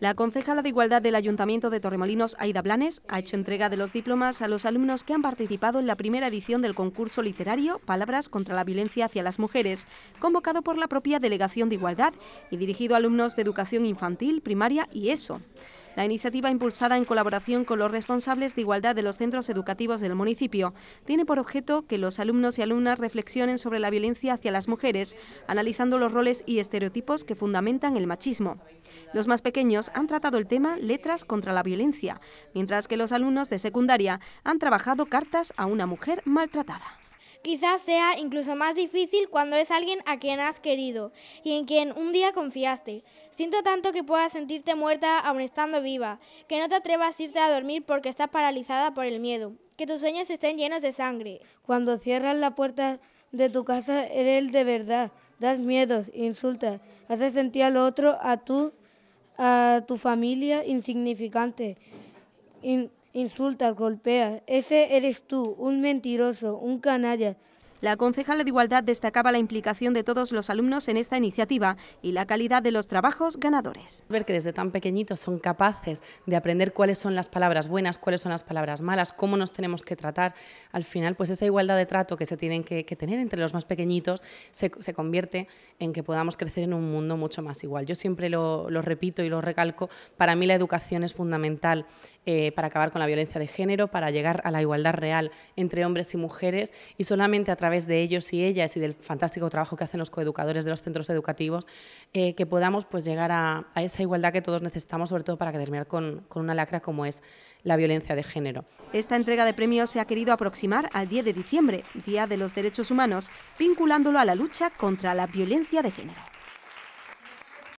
La concejala de Igualdad del Ayuntamiento de Torremolinos, Aida Blanes, ha hecho entrega de los diplomas a los alumnos que han participado en la primera edición del concurso literario Palabras contra la Violencia hacia las Mujeres, convocado por la propia Delegación de Igualdad y dirigido a alumnos de educación infantil, primaria y ESO. La iniciativa, impulsada en colaboración con los responsables de igualdad de los centros educativos del municipio, tiene por objeto que los alumnos y alumnas reflexionen sobre la violencia hacia las mujeres, analizando los roles y estereotipos que fundamentan el machismo. Los más pequeños han tratado el tema Letras contra la violencia, mientras que los alumnos de secundaria han trabajado cartas a una mujer maltratada. Quizás sea incluso más difícil cuando es alguien a quien has querido y en quien un día confiaste. Siento tanto que puedas sentirte muerta aun estando viva, que no te atrevas a irte a dormir porque estás paralizada por el miedo, que tus sueños estén llenos de sangre. Cuando cierras la puerta de tu casa eres el de verdad, das miedos, insultas, haces sentir al otro a tú a tu familia insignificante. insulta, golpea. Ese eres tú, un mentiroso, un canalla. La concejala de Igualdad destacaba la implicación de todos los alumnos en esta iniciativa y la calidad de los trabajos ganadores. Ver que desde tan pequeñitos son capaces de aprender cuáles son las palabras buenas, cuáles son las palabras malas, cómo nos tenemos que tratar, al final pues esa igualdad de trato que se tienen que, tener entre los más pequeñitos se, convierte en que podamos crecer en un mundo mucho más igual. Yo siempre lo, repito y lo recalco, para mí la educación es fundamental eh, para acabar con la violencia de género, para llegar a la igualdad real entre hombres y mujeres y solamente a través través de ellos y ellas y del fantástico trabajo que hacen los coeducadores de los centros educativos, eh, que podamos pues, llegar a, esa igualdad que todos necesitamos, sobre todo para terminar con, con una lacra como es la violencia de género. Esta entrega de premios se ha querido aproximar al 10 de diciembre, Día de los Derechos Humanos, vinculándolo a la lucha contra la violencia de género.